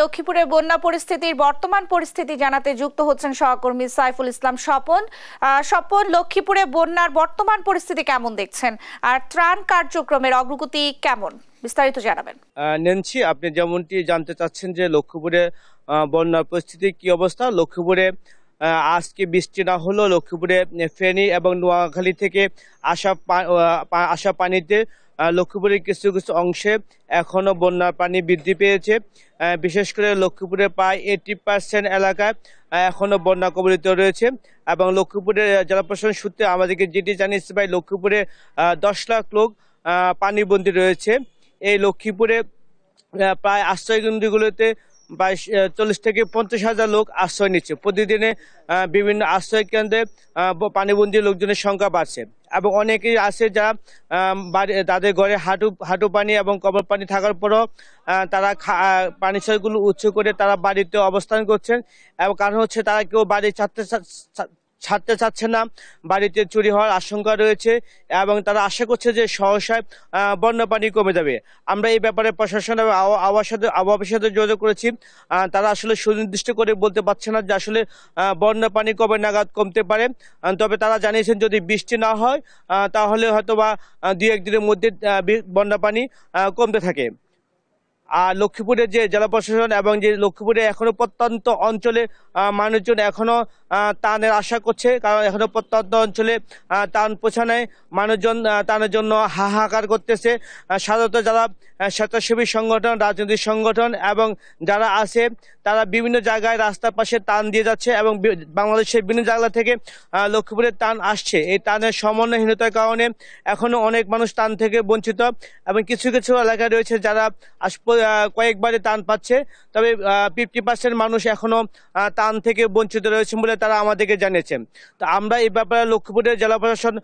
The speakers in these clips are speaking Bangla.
লক্ষ্মীপুরের বন্যা পরিস্থিতির বর্তমান পরিস্থিতি জানাতে যুক্ত হচ্ছেন সহকর্মী সাইফুল ইসলাম স্বপন স্বপন লক্ষ্মীপুরে বন্যার বর্তমান পরিস্থিতি কেমন দেখছেন আর ত্রাণ কার্যক্রমের অগ্রগতি কেমন বিস্তারিত জানাবেন নেনছি আপনি যেমনটি জানতে চাচ্ছেন যে লক্ষ্মীপুরে বন্যার পরিস্থিতি কি অবস্থা লক্ষ্মীপুরে আজকে বৃষ্টি না হলেও লক্ষ্মীপুরে ফেনী এবং নোয়াখালী থেকে আসা আসা পানিতে লক্ষ্মীপুরের কিছু কিছু অংশে এখনও বন্যার পানি বৃদ্ধি পেয়েছে বিশেষ করে লক্ষ্মীপুরের প্রায় এইটি পার্সেন্ট এলাকায় এখনও বন্যা কবলিত রয়েছে এবং লক্ষ্মীপুরের জেলা প্রশাসন সূত্রে আমাদেরকে যেটি জানিয়েছে ভাই লক্ষ্মীপুরে দশ লাখ লোক পানিবন্দী রয়েছে এই লক্ষ্মীপুরে প্রায় আশ্রয়কেন্দ্রগুলোতে বাইশ চল্লিশ থেকে পঞ্চাশ হাজার লোক আশ্রয় নিচ্ছে প্রতিদিনে বিভিন্ন আশ্রয় কেন্দ্রে পানিবন্দী লোকজনের সংখ্যা বাড়ছে এবং অনেকেই আছে যারা তাদের ঘরে হাঁটু হাঁটু পানি এবং কবর পানি থাকার পরও তারা পানিশয়গুলো উচ্চ করে তারা বাড়িতে অবস্থান করছেন এবং কারণ হচ্ছে তারা কেউ বাড়ি ছাড়তে ছাড়তে চাচ্ছে না বাড়িতে চুরি হওয়ার আশঙ্কা রয়েছে এবং তারা আশা করছে যে সহসায় বন্যপানি কমে যাবে আমরা এই ব্যাপারে প্রশাসন এবং আবহাওয়ার সাথে সাথে যোগাযোগ করেছি তারা আসলে সুনির্দিষ্ট করে বলতে পারছে না যে আসলে বন্যপানি কবে নাগাদ কমতে পারে তবে তারা জানিয়েছেন যদি বৃষ্টি না হয় তাহলে হয়তো বা দু একদিনের মধ্যে বন্যাপানি কমতে থাকে আর লক্ষ্মীপুরের যে জেলা প্রশাসন এবং যে লক্ষ্মীপুরে এখনও প্রত্যন্ত অঞ্চলে মানুষজন এখনও তানের আশা করছে কারণ এখনও প্রত্যন্ত অঞ্চলে তান পৌঁছানায় মানুষজন তানের জন্য হাহাকার করতেছে সাধারণত যারা স্বেচ্ছাসেবী সংগঠন রাজনৈতিক সংগঠন এবং যারা আছে তারা বিভিন্ন জায়গায় রাস্তার পাশে তান দিয়ে যাচ্ছে এবং বাংলাদেশের বিভিন্ন জায়গা থেকে লক্ষ্মীপুরের তান আসছে এই তানের সমন্বয়হীনতার কারণে এখনও অনেক মানুষ তান থেকে বঞ্চিত এবং কিছু কিছু এলাকায় রয়েছে যারা আস কয়েকবারে টান পাচ্ছে তবে ফিফটি পার্সেন্ট মানুষ এখনও টান থেকে বঞ্চিত রয়েছেন বলে তারা আমাদেরকে জানিয়েছেন তো আমরা এই ব্যাপারে লক্ষ্মীপুরের জেলা প্রশাসন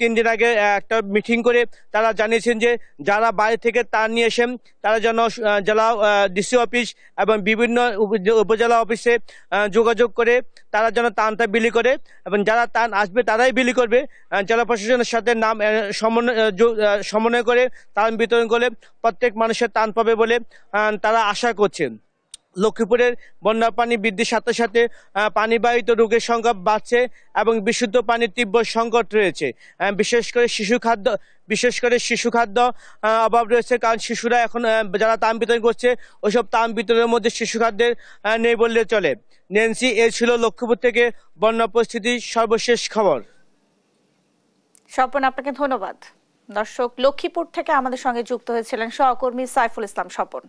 তিন দিন আগে একটা মিটিং করে তারা জানিয়েছেন যে যারা বাইরে থেকে টান নিয়ে এসেন তারা যেন জেলা ডিসি অফিস এবং বিভিন্ন উপজেলা অফিসে যোগাযোগ করে তারা যেন টানটা বিলি করে এবং যারা টান আসবে তারাই বিলি করবে জেলা প্রশাসনের সাথে নাম সমন্বয় সমন্বয় করে টান বিতরণ করলে প্রত্যেক মানুষের টান পাবে হবে বলে তারা আশা করছেন লক্ষ্মীপুরের বন্যা পানি বৃদ্ধির সাথে সাথে পানিবাহিত রোগের সংখ্যা বাড়ছে এবং বিশুদ্ধ পানির তীব্র সংকট রয়েছে বিশেষ করে শিশু খাদ্য বিশেষ করে শিশু খাদ্য অভাব রয়েছে কারণ শিশুরা এখন যারা তাম বিতরণ করছে ওইসব তাম বিতরণের মধ্যে শিশু খাদ্যের নেই বললে চলে নেন্সি এ ছিল লক্ষ্মীপুর থেকে বন্যা পরিস্থিতির সর্বশেষ খবর স্বপন আপনাকে ধন্যবাদ দর্শক লক্ষ্মীপুর থেকে আমাদের সঙ্গে যুক্ত হয়েছিলেন সহকর্মী সাইফুল ইসলাম স্বপন